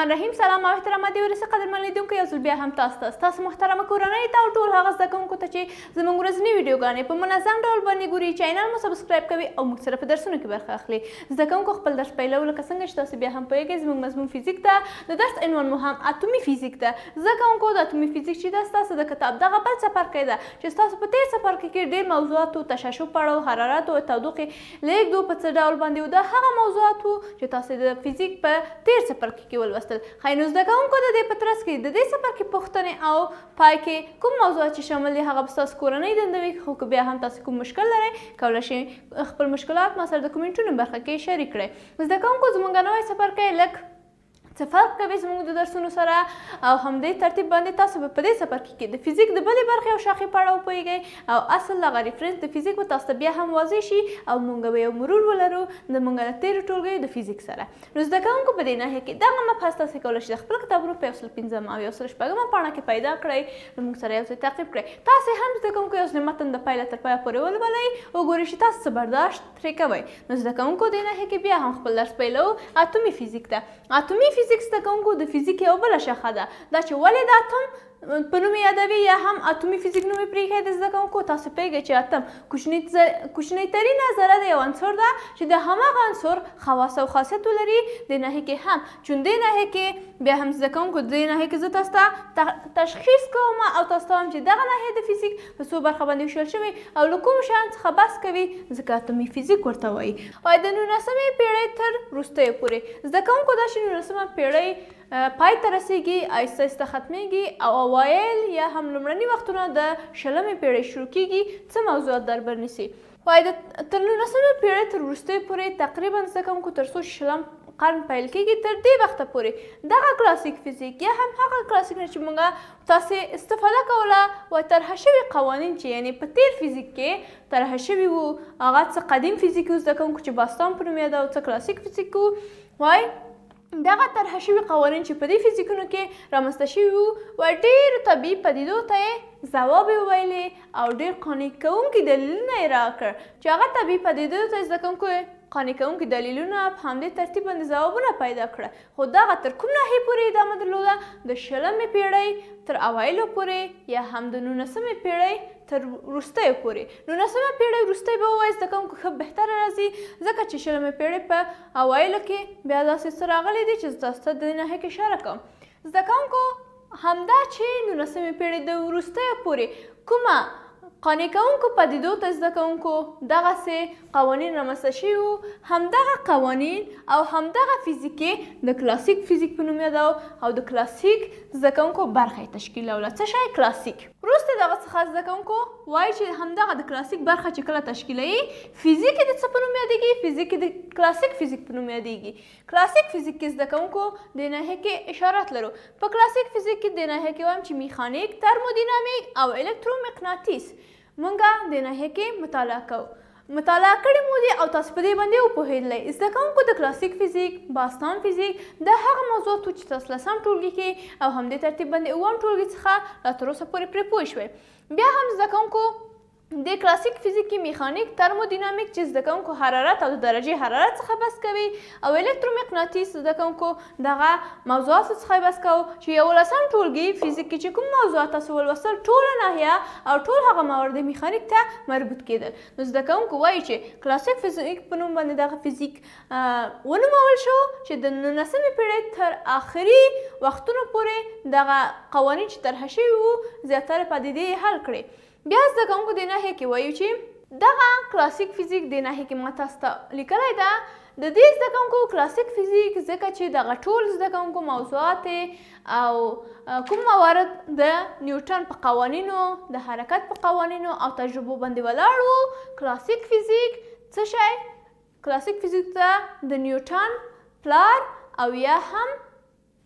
الرحمن الرحیم سلام او احترام دې ورسې قدرمن لیدونکو یو ځل بیا هم تاسو ته تاسو محترمه کورنۍ ته او ټول هغه زده کوونکو ته چې زموږ ورځنی ویډیوګانې په منظم ډول باندې ګوري چینل مو سبسکرایب کوي او موږ سره په درسونو کې برخه اخلي زده کوونکو خپل درس پیلو لکه څنګه چې تاسو بیا هم پوهیږئ زموږ مضمون فزیک ده د درس عنوان مو هم اټومي فزیک ده زده کوونکو د اټومي فزیک چې ده ستاسو د کتاب دغه بل څپرکی ده چې ستاسو په تیر څپرکي کې ډېر موضوعاتو تشعشع په اړه حرارت او تودوخې لیږدو په څه ډول باندې او د هغه موضوعاتو چې تاسو د فزیک په تیر څپرکي کې ولوست لوستل خای نو زده کوونکو د دې په ترڅ کې د دې سفر کې پوښتنې او پای کې کوم موضوعات چې شامل دي هغه به ستاسو کورنۍ دندوي خو که بیا هم تاسو کوم مشکل لرئ کولی شئ خپل مشکلات ما سره د کومنټونو برخه کې شریک کړئ زده کوونکو زموږ نوی سفر کې لږ څه فرق کوي زموږ د درسونو سره او همدې ترتیب باندې تاسو به په دې سفر کې د فزیک د بلې برخې او شاخې په اړه وپوهیږئ او اصل هغه ریفرنس د فزیک به تاسو ته بیا هم واضح شي او موږ به یو مرور ولرو د موږ د تیرو ټولګیو د فزیک سره نو زده کوونکو په دې ناحیه کې دغه مبحث تاسو کولی شئ د خپل کتابونو په یو سل پنځم او یو سل شپږمه پاڼه کې پیدا کړئ نو موږ سره یو ځای تعقیب کړئ تاسو هم زده کوونکو یو ځل متن د پیله تر پایه پورې ولولئ وګورئ چې تاسو څه برداشت ترې کوئ نو زده کوونکو دې ناحیه کې بیا هم خپل درس پیلو اتومي فزیک ته اتومي فزیک فزیک زده کوونکو د فزیک یوه بله شاخه ده دا چې ولې د اتوم په نوم یادوي یا هم اتمي فزیک نوم پرې خې د زده کوونکو تاسو پیږئ چې اتم کوچنی کوچنی ترینه ذره د یو عنصر ده چې د همغه عنصر خواص او خاصیت لري د نهي کې هم چون د نهي کې بیا هم زده کوونکو د نهي کې زه تاسو تشخیص کوم او تاسو هم چې دغه نهي د فزیک په څو برخه باندې وشل شوی او له کوم شان څخه بس کوي ځکه اتمي فزیک ورته وایي او د 19مې پیړۍ تر وروستیو پورې زده کوونکو د 19مه پیړۍ پای ته رسیږي آیسته آیسته ختمیږي او اوایل یا هم لومړني وختونه د شلمې پیړۍ شروع کیږي څه موضوعات دربر نیسي پای د تر نولسمې پیړۍ تر وروستۍ پورې تقریبا څه کم کو تر څو شلم قرن پیل کېږي تر دې وخته پورې دغه کلاسیک فزیک یا هم هغه کلاسیک نه چې موږ تاسې استفاده کوله و طرحه شوي قوانین چې یعنی په تیر فزیک کې طرحه شوي وو هغه څه قدیم فزیک زده کوونکو چې باستان په نوم یاده او څه کلاسیک فزیک وو وای دغه طرحه شوي قوانین چې په دې فزیکونو کې رامنځته شوي وو و ډېرو طبیعي پدیدو ته یې ځواب یې ویلې او ډېر قانع کوونکي دلیلونه یې راکړ چې هغه طبیعي پدیدو ته زده کوونکو قانع کوونکي دلیلونه په همدې ترتیب باندې ځوابونه پیدا کړه خو دغه تر کوم ناحیې پورې ادامه درلوده د شلمې پیړۍ تر اوایلو پورې یا هم د نولسمې پیړۍ تر وروستیو پورې نولسمه پیړۍ وروستی به ووایي زده کوونکو ښه بهتره راځي ځکه چې شلمه پیړۍ په اوایلو کې بیا داسې څه راغلی دي چې تاسو ته د ناحیې کې اشاره کوم زده کوونکو همدا چې نولسمې پیړۍ د وروستیو پورې کومه قانع کوونکو پدیدو ته زده کوونکو دغسې قوانین رامنځته شوي وو همدغه قوانین او همدغه فزیکې د کلاسیک فزیک په نوم یادو او د کلاسیک زده کوونکو برخه یې تشکیلوله څه شی کلاسیک وروسته دغه څخه زده کوونکو وایي چې همدغه د کلاسیک برخه چې کله تشکیلوي فزیک یې د څه په نوم یادېږي فزیک د کلاسیک فزیک په نوم یادېږي کلاسیک فزیک کې زده کوونکو د ناحیې کې اشارات لرو په کلاسیک فزیک کې د ناحیې کې وایم چې میخانیک ترمودینامیک او الکترومقناطیس مونږه د ناحیې کې مطالعه کوو مطالعه کړې مو دي او تاسو په دې باندې وپوهېدلی زده کوونکو د کلاسیک فزیک باستان فزیک د هغه موضوع تو چې تاسو لسم ټولګي کې او همدې ترتیب باندې اووم ټولګي څخه را تر اوسه پورې پرې پوه شوئ بیا هم زده کوونکو د کلاسیک فزیک کې میخانیک ترمودینامیک چې زده کوونکو حرارت او د درجې حرارت څخه بس کوي او الکترومغناطیس زده کوونکو دغه موضوعاتو څخه بس کوو چې یولسم ټولګي فزیک کې چې کوم موضوعات تاسو ولوستل ټوله ناحیه او ټول هغه موارد میخانیک ته مربوط کېدل نو زده کوونکو وایي چې کلاسیک فزیک په نوم باندې دغه فزیک ونومول شو چې د نولسمې پېړۍ تر آخري وختونو پورې دغه قوانین چې طرحه شوي وو زیاتره پدیدې یې حل کړې بیا زده کوونکو د نهې کې وایو چې دغه کلاسیک فزیک د نهې کې ما تاسو ته لیکلی ده د دې زده کوونکو کلاسیک فزیک ځکه چې دغه ټول زده کوونکو موضوعات او کوم موارد د نیوټن په قوانینو د حرکت په قوانینو او تجربو باندې ولاړ وو کلاسیک فزیک څه شی کلاسیک فزیک ته د نیوټن پلار او یا هم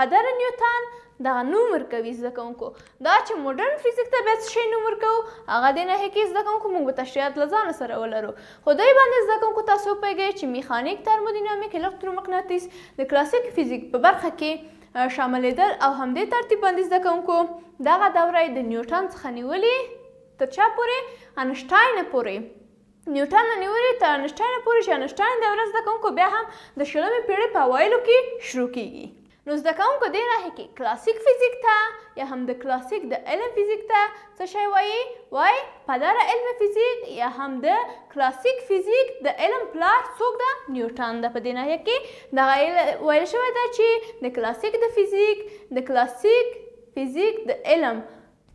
پدر نیوتن دغه نوم ورکوي زده کوونکو دا چې مډرن فزیک ته بیس شی نوم ورکوو هغه د نهي کې زده کوونکو موږ به تشریحات له ځانه سره ولرو خو دوی باندې زده کوونکو تاسو وپوهیږئ چې میخانیک ترمودینامیک الکترومقناطیس د کلاسیک فزیک په برخه کې شاملېدل او همدې ترتیب باندې زده کوونکو دغه دوره یې د نیوټن څخه نیولې تر چا پورې انشټاین پورې نیوټن نیولې تر انشټاین پورې چې انشټاین د ورځ د کوونکو بیا هم د شلمې پیړۍ په اوایلو کې شروع کیږي نو زده کوونکو دې راهي کې کلاسیک فزیک ته یا هم د کلاسیک د علم فزیک ته څه شی وایي وایي پلار علم فزیک یا هم د کلاسیک فزیک د علم پلار څوک ده نیوټن ده په دې ناحیه کې دغه ویل شوی ده چې د کلاسیک د فزیک د کلاسیک فزیک د علم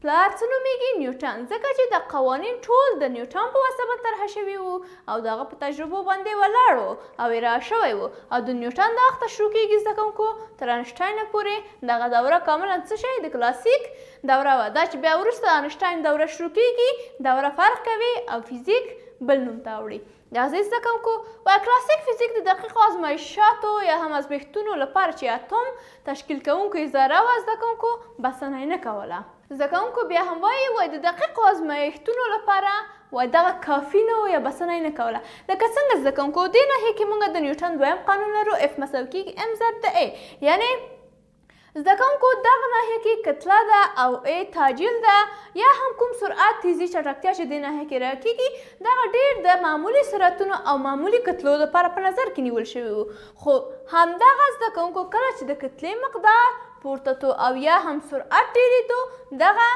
پلار څه نومېږي نیوټن ځکه چې د قوانین ټول د نیوټن په واسطه طرحه شوي وو او د هغه په تجربو باندې ولاړ وو او اراده شوی وو او د نیوټن د اخته شروع کېږي زده کوونکو تر انشټاینه پورې دغه دوره کاملا څه شی د کلاسیک دوره وه دا چې بیا وروسته انشټاین دوره شروع کېږي دوره فرق کوي او فزیک بل نوم ته وړي د عزیز زده کوونکو وایي کلاسیک فزیک د دقیقو ازمایښتو یا هم ازمیښتونو لپاره چې اتوم تشکیل کوونکو ذره وه زده کوونکو بسنه یې نه کوله زده کوونکو بیا هم وایي وایي د دقیقو ازمایښتونو لپاره و دغه کافي نه یا بسنه یې نه کوله لکه څنګه زده کوونکو دې ناحیې کې موږ د نیوټن دویم قانون لرو اف مساو کیږي ام ضرب د ای یعنې زده کوونکو دغه ناحیه کې کتله ده او ای تاجیل ده یا هم کوم سرعت تیزی چټکتیا چې دې ناحیه کې راکېږي دغه ډیر د معمولی سرعتونو او معمولی کتلو لپاره په نظر کې نیول شوي وو خو همدغه زده کوونکو کله چې د کتلې مقدار پورته تو او یا هم سرعت ډیرېدو دغه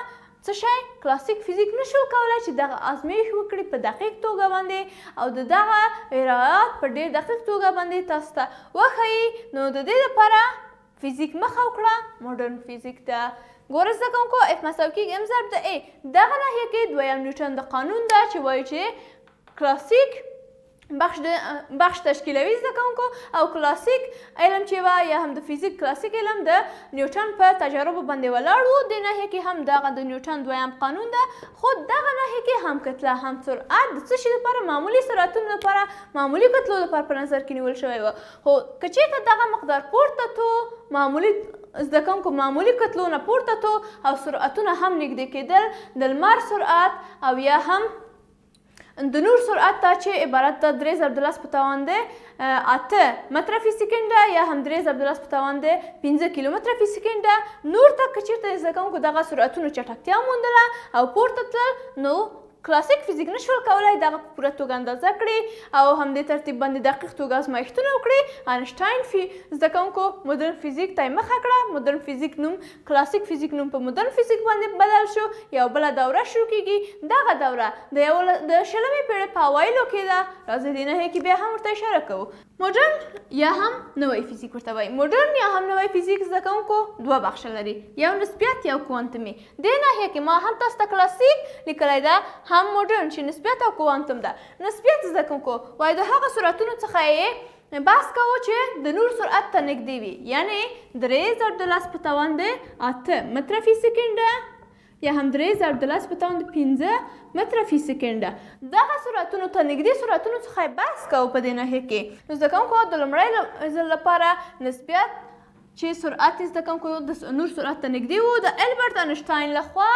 څه شی کلاسیک فزیک نشو کولای چې دغه آزمایښت وکړي په دقیق توګه باندې او د دغه ارایات په ډیر دقیق توګه باندې تاسو ته وښیي نو د دې لپاره فزیک مخه وکړه ماډرن فزیک ته ګوره زده کوونکو اف مساو کیږي ام ضرب د ا دغه ناحیه کې دویم نیوټن د قانون ده چې وایي چې کلاسیک بخش د بخش تشکیلوي زده کوونکو او کلاسیک علم چې وا یا هم د فزیک کلاسیک علم د نیوټن په تجربه باندې ولاړ وو د نهي کې هم دغه د نیوټن دویم قانون ده خو دغه نهي کې هم کتله هم سرعت د څه شي لپاره معمولی سرعتونو لپاره معمولی کتلو لپاره په نظر کې نیول شوی و خو کچېته دغه مقدار پورته تو معمولی زده کوونکو معمولی کتلو نه پورته تو او سرعتونه هم نږدې کېدل د لمر سرعت او یا هم د نور سرعت ته چې عبارت ده درې ضرب د لس په توان دی اته متره فی سکند یا هم درې ضرب د لس په توان دی پنځه کیلومتره فی سکند نور ته که چېرته زده کوونکو دغه سرعتونو چټکتیا موندله او پورته تلل نو کلاسیک فزیک نشول کولای دغه په پوره توګه اندازه کړي او همدې ترتیب باندې دقیق توګه ازمایښتونه وکړي انشټاین فی زده کوونکو مدرن فزیک ته مخه کړه مدرن فزیک نوم کلاسیک فزیک نوم په مدرن فزیک باندې بدل شو یو بله دوره شروع کیږي دغه دوره د یو د شلمې پیړۍ په اوایلو کې ده راځي دې نه کې بیا هم ورته اشاره کوو مدرن یا هم نوی فزیک ورته وایي مدرن یا هم نوی فزیک زده کوونکو دوه بخشه لري یو نسبیت یو کوانتمي دې ناحیه کې ما هم تاسو ته کلاسیک لیکلی ده هم مدرن چې نسبیت او کوانتم ده نسبیت زده کوم کو وای د هغه سرعتونو څخه یې بس کوو چې د نور سرعت ته نږدې وي یعنی درې زر دولس په توان د اته متره فی سکنډه یا هم درې زر دولس په توان د پنځه متره فی سکنډه دغه سرعتونو ته نږدې سرعتونو څخه یې بحث کوو په دې ناحیه کې نو زده کوونکو د لومړي ځل لپاره نسبیت چې سرعت زده کوونکو د نور سرعت ته نږدې وو د البرټ انشټاین لخوا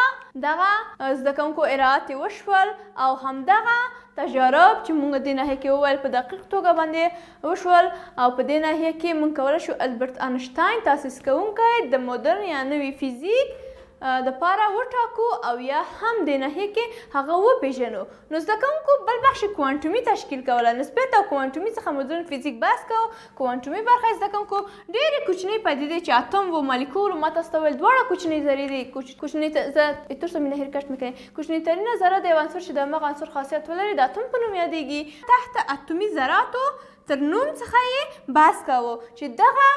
دغه زده کوونکو ارات وشول او همدغه تجارب چې موږ د ناحیه کې وویل په دقیق توګه باندې وشول او په دې ناحیه کې موږ کولی شو البرټ انشټاین تاسیس کوونکی د مدرن یا نوي فزیک د پاره وټاکو او یا هم د نهي کې هغه وپیژنو نو زده کوونکو بل بخش کوانټومي تشکیل کوله نسبت او کوانټومي څخه مدرن فزیک بحث کو کوانټومي برخه زده کوونکو ډېرې کوچنۍ پدیدې چې اتوم او مالیکول ما تاسو ته ویل دواړه کوچنۍ ذرې دي کوچنۍ تر څو مې نهر کټ مکړي کوچنۍ ترینه ذره د یو عنصر چې د مغ عنصر خاصیت ولري د اتوم په نوم یادېږي تحت اتومي ذراتو تر نوم څخه یې بحث کوو چې دغه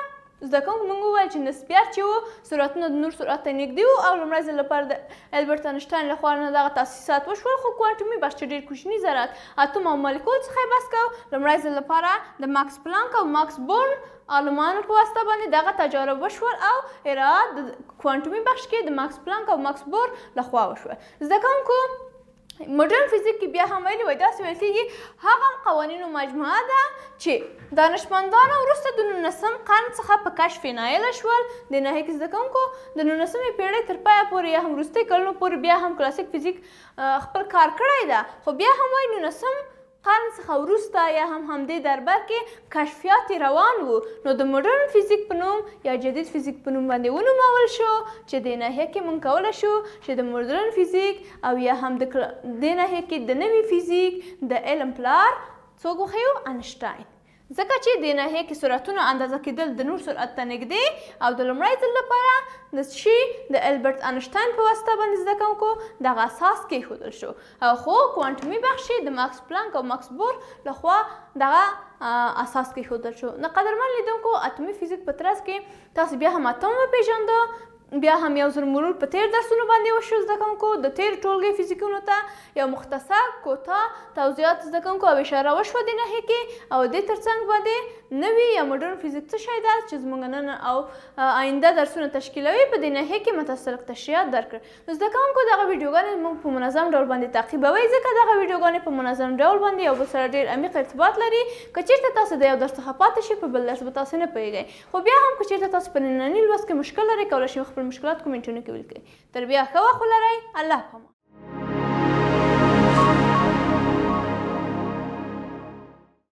زده کوونکو موږ وویل چې نسبیت چې و سرعتونه د نور سرعت ته نږدې وو او لومړی ځل لپاره د البرت انشټاین لخوا نه دغه تاسیسات وشول خو کوانټومي بس چې ډېر کوچني ذرات اتوم او مالیکول څخه یې بس کو لومړی ځل لپاره د ماکس پلانک او ماکس بورن عالمانو په واسطه باندې دغه تجارب وشول او اراد کوانټومي بخش کې د ماکس پلانک او ماکس بور لخوا وشول زده کوونکو مډرن فزیک کې بیا هم ویلي وای داسې ویل کېږي هغه هم قوانینو مجموعه ده چې دانشمندانو وروسته د نولسم قرن څخه په کشف یې نایله شول د نهي کې زده کوونکو د نولسمې پېړۍ تر پایه پورې یا هم وروستیو کلونو پورې بیا هم کلاسیک فزیک خپل کار کړی ده خو بیا هم وایي نولسم قرن څخه وروسته یا هم همدې دربر کې کشفیات روان وو نو د مدرن فزیک په نوم یا جدید فزیک په نوم باندې ونومول شو چې دې ناحیه کې مونږ کولی شو چې د مدرن فزیک او یا هم د دې ناحیه کې د نوي فزیک د علم پلار څوک وښیو انشټاین ځکه چې د ناحیې کې سرعتونو اندازه کېدل د نور سرعت ته نږدې او د لومړي ځل لپاره د شي د البرت انشټاین په واسطه باندې زده کوونکو دغه اساس کېښودل شو او خو کوانټمي بخش یې د ماکس پلانک او ماکس بور لخوا دغه اساس کېښودل شو نه قدرمن لیدونکو اتمي فزیک په ترڅ کې تاسو بیا هم اتم وپېژنده بیا هم یو ځل مرور په تیر درسونو باندې وشو زده کوونکو د تیر ټولګي فزیکونو ته یو مختصر کوتا توضیحات زده کوونکو او اشاره وشوه د نهي کې او دې ترڅنګ باندې نوي یا مدرن فزیک څه شی ده چې زموږ نن او آینده درسونه تشکیلوي په دې نهي کې متسلق تشریحات درکړ نو زده کوونکو دغه ویډیوګانې موږ په منظم ډول باندې تعقیبوي ځکه دغه ویډیوګانې په منظم ډول باندې یو بل سره ډېر عمیق ارتباط لري که چیرته تاسو د یو درس څخه پاتې شئ په بل درس به تاسو نه پوهېږئ خو بیا هم که چیرته تاسو په ننني لوست کې مشکل لرئ کولی شئ خپل خپل مشکلات کومنټونو کې ولیکئ تر بیا ښه وخت ولرئ الله پامه